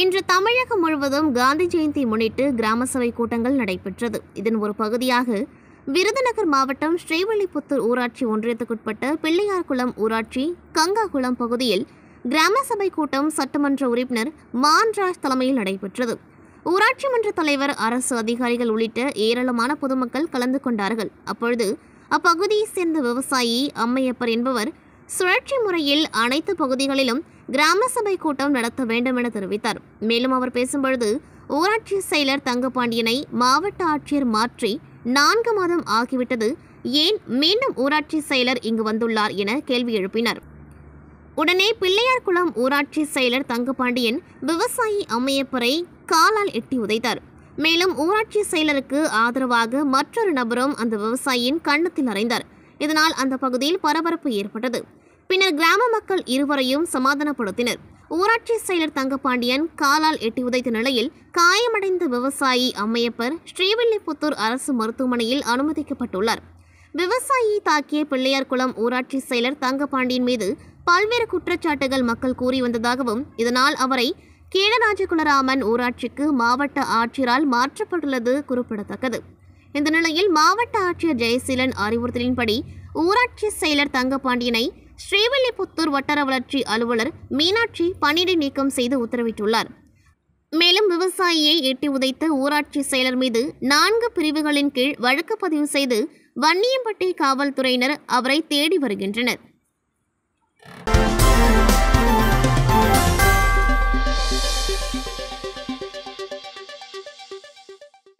இன்று தமிழகம் முழுவதும் காந்தி ஜெயந்தி முன்னிட்டு கிராம சபை கூட்டங்கள் நடைபெற்றது இதன் ஒரு பகுதியாக விருதுநகர் மாவட்டம் ஸ்ரீவல்லிபுத்தூர் ஊராட்சி ஒன்றியத்துக்குட்பட்ட பிள்ளையார்குளம் ஊராட்சி கங்காகுளம் பகுதியில் கிராம சபை கூட்டம் சட்டமன்ற உறுப்பினர் மான்ராஜ் தலைமையில் நடைபெற்றது ஊராட்சி மன்ற தலைவர் அரசு அதிகாரிகள் உள்ளிட்ட ஏராளமான பொதுமக்கள் கலந்து கொண்டார்கள் அப்பொழுது அப்பகுதியைச் சேர்ந்த விவசாயி அம்மையப்பர் என்பவர் சுழற்சி முறையில் அனைத்து பகுதிகளிலும் கிராம சபை கூட்டம் நடத்த வேண்டும் என தெரிவித்தார் மேலும் அவர் பேசும்பொழுது ஊராட்சி செயலர் தங்கபாண்டியனை மாவட்ட ஆட்சியர் மாற்றி நான்கு மாதம் ஆகிவிட்டது ஏன் மீண்டும் ஊராட்சி செயலர் இங்கு வந்துள்ளார் என கேள்வி எழுப்பினார் உடனே பிள்ளையார்குளம் ஊராட்சி செயலர் தங்கபாண்டியன் விவசாயி அம்மையப்பரை காலால் எட்டி உதைத்தார் மேலும் ஊராட்சி செயலருக்கு ஆதரவாக மற்றொரு நபரும் அந்த விவசாயியின் கண்ணத்தில் அறைந்தார் இதனால் அந்த பகுதியில் பரபரப்பு ஏற்பட்டது பின்னர் கிராம மக்கள் இருவரையும் சமாதானப்படுத்தினர் ஊராட்சி செயலர் தங்கபாண்டியன் காலால் எட்டி உதைத்த நிலையில் காயமடைந்த விவசாயி அம்மையப்பர் ஸ்ரீவில்லிபுத்தூர் அரசு மருத்துவமனையில் அனுமதிக்கப்பட்டுள்ளார் விவசாயி தாக்கிய பிள்ளையார்குளம் ஊராட்சி செயலர் தங்கபாண்டியன் மீது பல்வேறு குற்றச்சாட்டுகள் மக்கள் கூறி வந்ததாகவும் இதனால் அவரை கீழராஜகுலராமன் ஊராட்சிக்கு மாவட்ட ஆட்சியரால் மாற்றப்பட்டுள்ளது குறிப்பிடத்தக்கது இந்த நிலையில் மாவட்ட ஆட்சியர் ஜெயசீலன் அறிவுறுத்தலின்படி ஊராட்சி செயலர் தங்கபாண்டியனை ஸ்ரீவில்லிபுத்தூர் வட்டார வளர்ச்சி அலுவலர் மீனாட்சி பணியிடை நீக்கம் செய்து உத்தரவிட்டுள்ளார் மேலும் விவசாயியை எட்டி உதைத்த ஊராட்சி செயலர் மீது நான்கு பிரிவுகளின் கீழ் வழக்கு பதிவு செய்து வன்னியம்பட்டி காவல்துறையினர் அவரை தேடி வருகின்றனர்